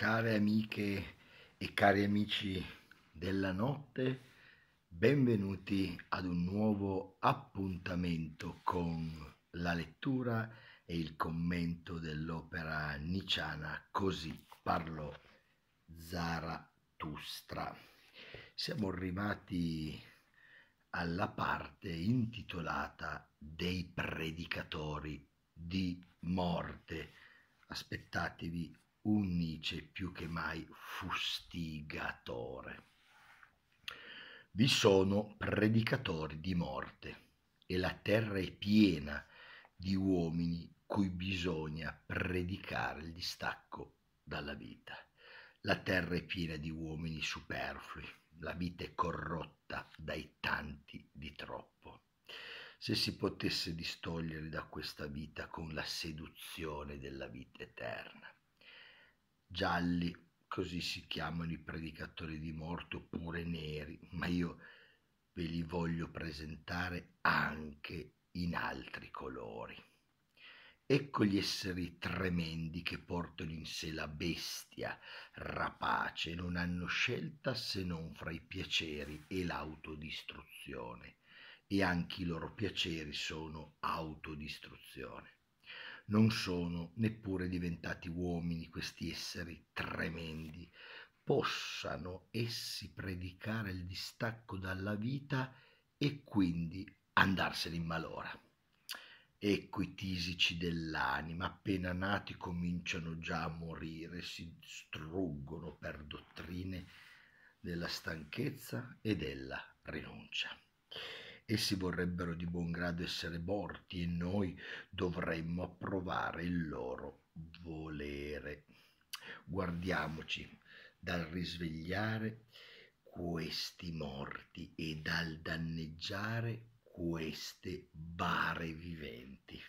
Care amiche e cari amici della notte, benvenuti ad un nuovo appuntamento con la lettura e il commento dell'opera niciana Così parlò Zaratustra. Siamo arrivati alla parte intitolata Dei predicatori di morte. Aspettatevi un Nietzsche più che mai fustigatore. Vi sono predicatori di morte e la terra è piena di uomini cui bisogna predicare il distacco dalla vita. La terra è piena di uomini superflui, la vita è corrotta dai tanti di troppo. Se si potesse distogliere da questa vita con la seduzione della vita eterna gialli, così si chiamano i predicatori di morte, oppure neri, ma io ve li voglio presentare anche in altri colori. Ecco gli esseri tremendi che portano in sé la bestia, rapace, non hanno scelta se non fra i piaceri e l'autodistruzione. E anche i loro piaceri sono autodistruzione. Non sono neppure diventati uomini questi esseri tremendi. Possano essi predicare il distacco dalla vita e quindi andarsene in malora. Ecco i tisici dell'anima, appena nati cominciano già a morire, si struggono per dottrine della stanchezza e della rinuncia. Essi vorrebbero di buon grado essere morti e noi dovremmo approvare il loro volere. Guardiamoci dal risvegliare questi morti e dal danneggiare queste bare viventi.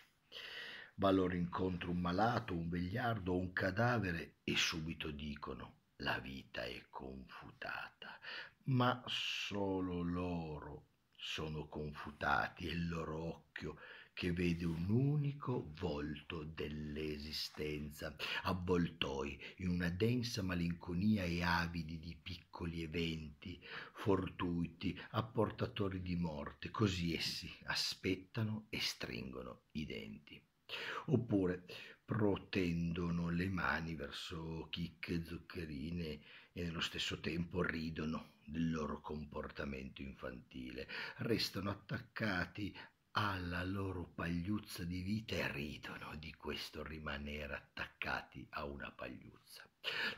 Va loro incontro un malato, un vegliardo o un cadavere e subito dicono la vita è confutata, ma solo loro sono confutati e il loro occhio che vede un unico volto dell'esistenza, avvoltoi in una densa malinconia e avidi di piccoli eventi, fortuiti, apportatori di morte, così essi aspettano e stringono i denti. Oppure protendono le mani verso chicche, zuccherine e nello stesso tempo ridono del loro comportamento infantile. Restano attaccati alla loro pagliuzza di vita e ridono di questo rimanere attaccati a una pagliuzza.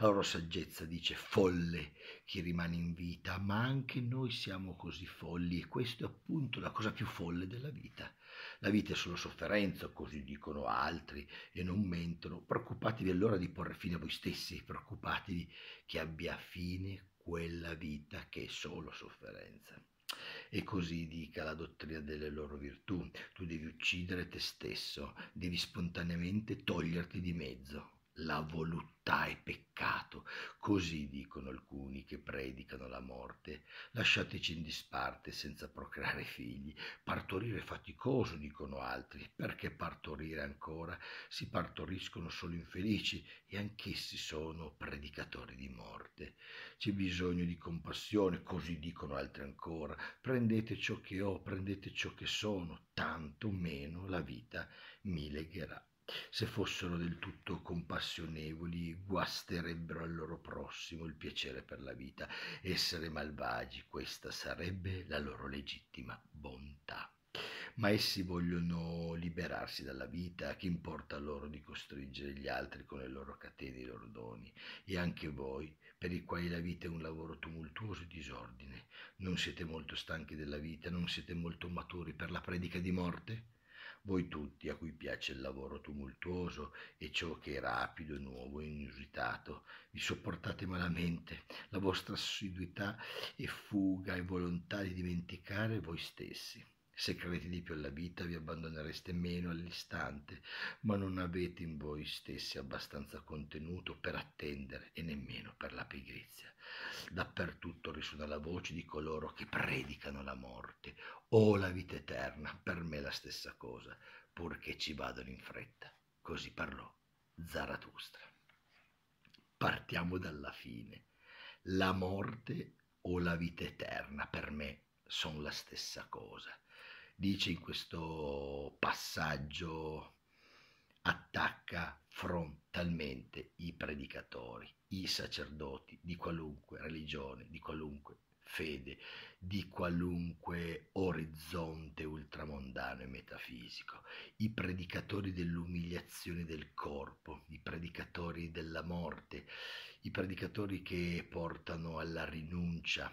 La loro saggezza dice folle chi rimane in vita, ma anche noi siamo così folli e questa è appunto la cosa più folle della vita. La vita è solo sofferenza, così dicono altri e non mentono. Preoccupatevi allora di porre fine a voi stessi, preoccupatevi che abbia fine quella vita che è solo sofferenza. E così dica la dottrina delle loro virtù. Tu devi uccidere te stesso, devi spontaneamente toglierti di mezzo, la voluttà è peccato, così dicono alcuni che predicano la morte. Lasciateci in disparte senza procreare figli. Partorire è faticoso, dicono altri, perché partorire ancora? Si partoriscono solo infelici e anch'essi sono predicatori di morte. C'è bisogno di compassione, così dicono altri ancora. Prendete ciò che ho, prendete ciò che sono, tanto meno la vita mi legherà. Se fossero del tutto compassionevoli, guasterebbero al loro prossimo il piacere per la vita. Essere malvagi, questa sarebbe la loro legittima bontà ma essi vogliono liberarsi dalla vita, che importa loro di costringere gli altri con le loro catene e i loro doni, e anche voi, per i quali la vita è un lavoro tumultuoso e disordine, non siete molto stanchi della vita, non siete molto maturi per la predica di morte? voi tutti a cui piace il lavoro tumultuoso e ciò che è rapido, nuovo e inusitato, vi sopportate malamente, la vostra assiduità e fuga e volontà di dimenticare voi stessi. Se credete di più alla vita vi abbandonereste meno all'istante, ma non avete in voi stessi abbastanza contenuto per attendere e nemmeno per la pigrizia. Dappertutto risuona la voce di coloro che predicano la morte o oh, la vita eterna, per me la stessa cosa, purché ci vadano in fretta. Così parlò Zarathustra. Partiamo dalla fine. La morte o la vita eterna per me sono la stessa cosa dice in questo passaggio, attacca frontalmente i predicatori, i sacerdoti di qualunque religione, di qualunque fede, di qualunque orizzonte ultramondano e metafisico, i predicatori dell'umiliazione del corpo, i predicatori della morte, i predicatori che portano alla rinuncia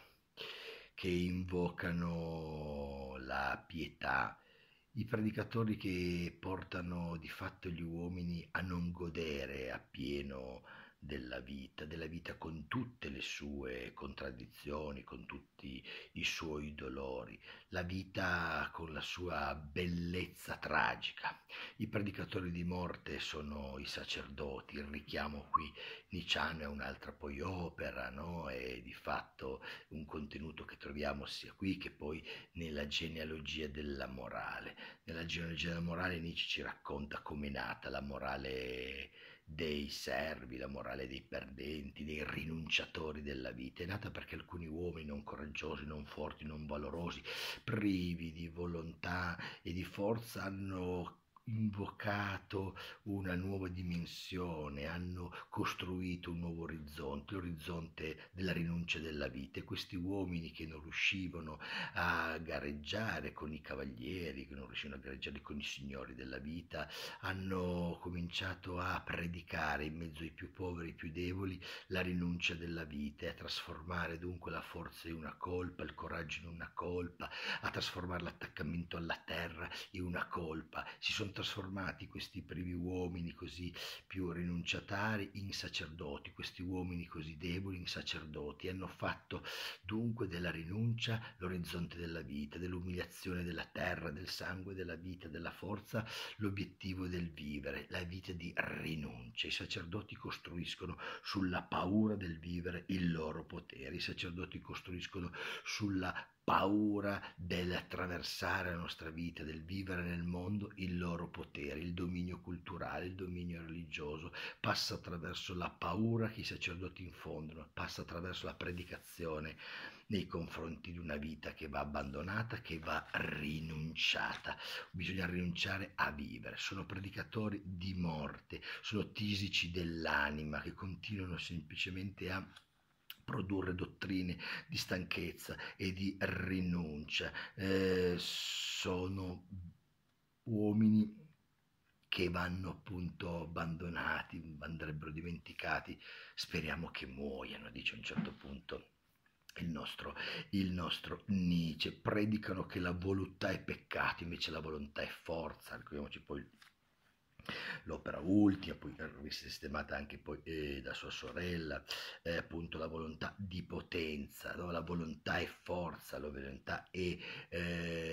che invocano la pietà, i predicatori che portano di fatto gli uomini a non godere appieno della vita, della vita con tutte le sue contraddizioni, con tutti i suoi dolori, la vita con la sua bellezza tragica. I predicatori di morte sono i sacerdoti, il richiamo qui Niciano è un'altra poi opera, no? è di fatto un contenuto che troviamo sia qui che poi nella genealogia della morale. Nella genealogia della morale Nietzsche ci racconta come è nata la morale dei servi, la morale dei perdenti, dei rinunciatori della vita, è nata perché alcuni uomini non coraggiosi, non forti, non valorosi, privi di volontà e di forza hanno invocato una nuova dimensione, hanno costruito un nuovo orizzonte, l'orizzonte della rinuncia della vita. E questi uomini che non riuscivano a gareggiare con i cavalieri, che non riuscivano a gareggiare con i signori della vita, hanno cominciato a predicare in mezzo ai più poveri, ai più deboli, la rinuncia della vita e a trasformare dunque la forza in una colpa, il coraggio in una colpa, a trasformare l'attaccamento alla terra in una colpa. Si sono trasformati questi primi uomini così più rinunciatari in sacerdoti, questi uomini così deboli in sacerdoti, hanno fatto dunque della rinuncia l'orizzonte della vita, dell'umiliazione della terra, del sangue, della vita, della forza, l'obiettivo del vivere, la vita di rinuncia. I sacerdoti costruiscono sulla paura del vivere il loro potere, i sacerdoti costruiscono sulla paura dell'attraversare la nostra vita, del vivere nel mondo il loro potere, il dominio culturale, il dominio religioso, passa attraverso la paura che i sacerdoti infondono, passa attraverso la predicazione nei confronti di una vita che va abbandonata, che va rinunciata. Bisogna rinunciare a vivere. Sono predicatori di morte, sono tisici dell'anima che continuano semplicemente a produrre dottrine di stanchezza e di rinuncia. Eh, sono uomini che vanno appunto abbandonati, andrebbero dimenticati, speriamo che muoiano, dice a un certo punto il nostro, il nostro Nietzsche. Predicano che la volontà è peccato, invece la volontà è forza, ricordiamoci poi L'opera ultima, poi risistemata eh, anche poi, eh, da sua sorella, è eh, appunto la volontà di potenza, no? la volontà è forza, la volontà è eh,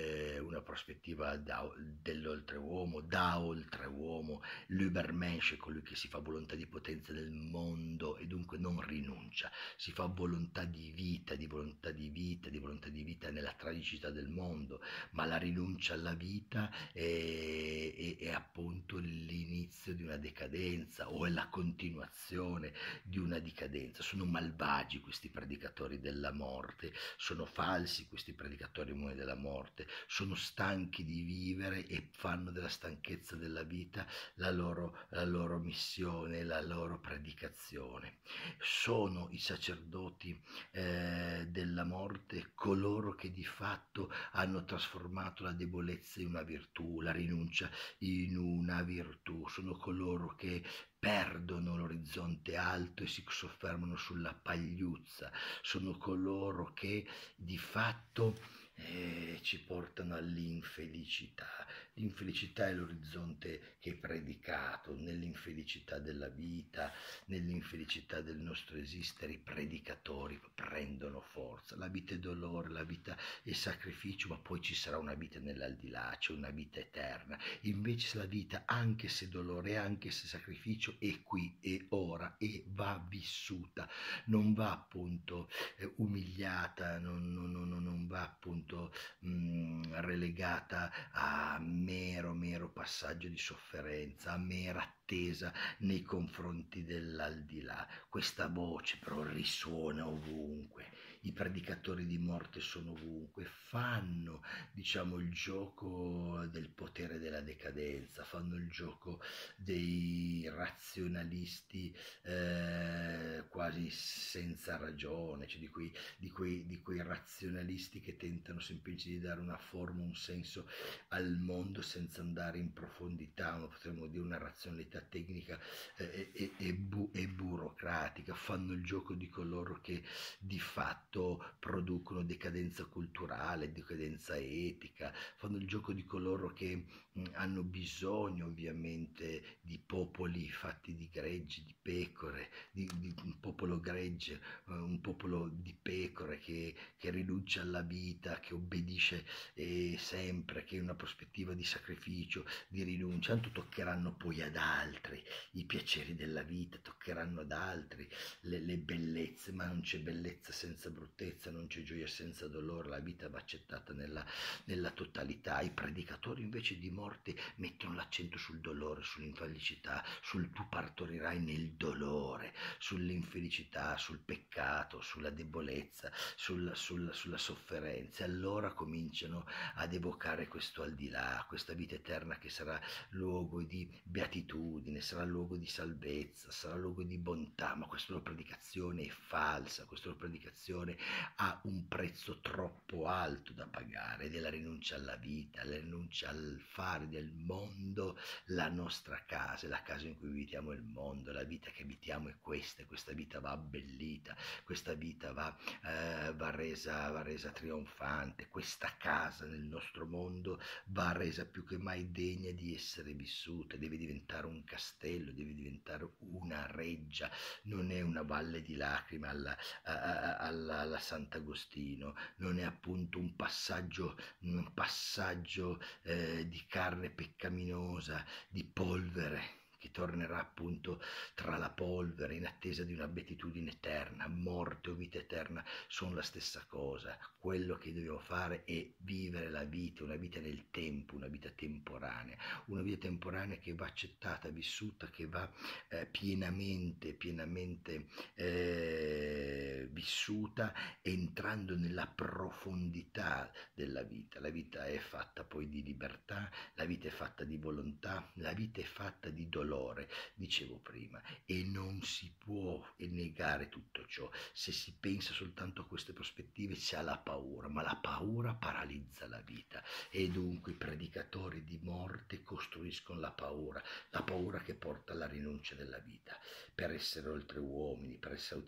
una prospettiva da, dell'oltreuomo, da oltreuomo, l'Ubermensch è colui che si fa volontà di potenza del mondo e dunque non rinuncia, si fa volontà di vita, di volontà di vita, di volontà di vita nella tragicità del mondo, ma la rinuncia alla vita è, è, è appunto l'inizio di una decadenza o è la continuazione di una decadenza. Sono malvagi questi predicatori della morte, sono falsi questi predicatori della morte, sono stanchi di vivere e fanno della stanchezza della vita la loro, la loro missione, la loro predicazione. Sono i sacerdoti eh, della morte coloro che di fatto hanno trasformato la debolezza in una virtù, la rinuncia in una virtù, sono coloro che perdono l'orizzonte alto e si soffermano sulla pagliuzza, sono coloro che di fatto e eh, ci portano all'infelicità L'infelicità è l'orizzonte che è predicato nell'infelicità della vita, nell'infelicità del nostro esistere. I predicatori prendono forza. La vita è dolore, la vita è sacrificio, ma poi ci sarà una vita nell'aldilà, c'è una vita eterna. Invece la vita, anche se dolore, anche se sacrificio, è qui, è ora e va vissuta. Non va appunto eh, umiliata, non, non, non, non, va appunto mh, mm, relegata a mero, mero passaggio di sofferenza, a mera attesa nei confronti dell'aldilà. Questa voce però risuona ovunque, i predicatori di morte sono ovunque, fanno diciamo, il gioco del potere della decadenza, fanno il gioco dei razionalisti eh, quasi senza ragione, cioè di, quei, di, quei, di quei razionalisti che tentano semplicemente di dare una forma, un senso al mondo senza andare in profondità, ma potremmo dire una razionalità tecnica eh, e, e, bu- e burocratica, fanno il gioco di coloro che di fatto tutto producono decadenza culturale, decadenza etica, fanno il gioco di coloro che mm, hanno bisogno ovviamente di popoli fatti di greggi, di pecore, di, di un popolo gregge, eh, un popolo di pecore che, che rinuncia alla vita, che obbedisce eh, sempre, che è una prospettiva di sacrificio, di rinuncia, tanto toccheranno poi ad altri i piaceri della vita, toccheranno ad altri le, le bellezze, ma non c'è bellezza senza bellezza bruttezza, non c'è gioia senza dolore, la vita va accettata nella, nella totalità. I predicatori invece di morte mettono l'accento sul dolore, sull'infelicità, sul tu partorirai nel dolore, sull'infelicità, sul peccato, sulla debolezza, sul, sul, sulla sofferenza. E Allora cominciano ad evocare questo al di là, questa vita eterna che sarà luogo di beatitudine, sarà luogo di salvezza, sarà luogo di bontà, ma questa loro predicazione è falsa, questa predicazione superiore a un prezzo troppo alto da pagare della rinuncia alla vita, la rinuncia al fare del mondo la nostra casa, la casa in cui abitiamo il mondo, la vita che abitiamo è questa, questa vita va abbellita, questa vita va, eh, va, resa, va resa trionfante, questa casa nel nostro mondo va resa più che mai degna di essere vissuta, deve diventare un castello, deve diventare una reggia, non è una valle di lacrime alla, alla alla Sant'Agostino, non è appunto un passaggio, un passaggio eh, di carne peccaminosa, di polvere che tornerà appunto tra la polvere in attesa di una beatitudine eterna, morte o vita eterna, sono la stessa cosa. Quello che dobbiamo fare è vivere la vita, una vita nel tempo, una vita temporanea, una vita temporanea che va accettata, vissuta, che va eh, pienamente, pienamente eh, vissuta, entrando nella profondità della vita. La vita è fatta poi di libertà, la vita è fatta di volontà, la vita è fatta di dolore valore, dicevo prima, e non si può negare tutto ciò. Se si pensa soltanto a queste prospettive si ha la paura, ma la paura paralizza la vita e dunque i predicatori di morte costruiscono la paura, la paura che porta alla rinuncia della vita. Per essere oltre uomini, per essere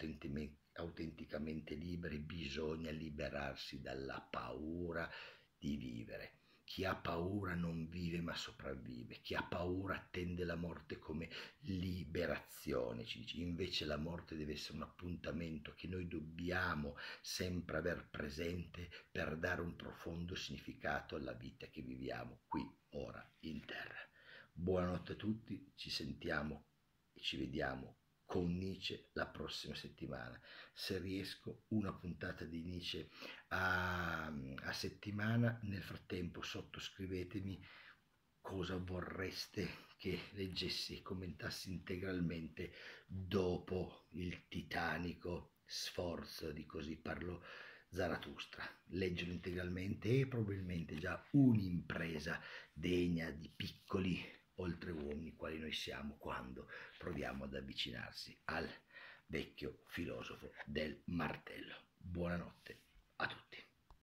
autenticamente liberi bisogna liberarsi dalla paura di vivere chi ha paura non vive ma sopravvive, chi ha paura attende la morte come liberazione, ci dice. Invece la morte deve essere un appuntamento che noi dobbiamo sempre aver presente per dare un profondo significato alla vita che viviamo qui, ora, in terra. Buonanotte a tutti, ci sentiamo e ci vediamo con Nietzsche la prossima settimana. Se riesco, una puntata di Nietzsche a, a settimana. Nel frattempo, sottoscrivetemi cosa vorreste che leggessi e commentassi integralmente dopo il titanico sforzo di così parlo Zarathustra. Leggerlo integralmente è probabilmente già un'impresa degna di piccoli oltre uomini quali noi siamo quando proviamo ad avvicinarsi al vecchio filosofo del martello. Buonanotte a tutti.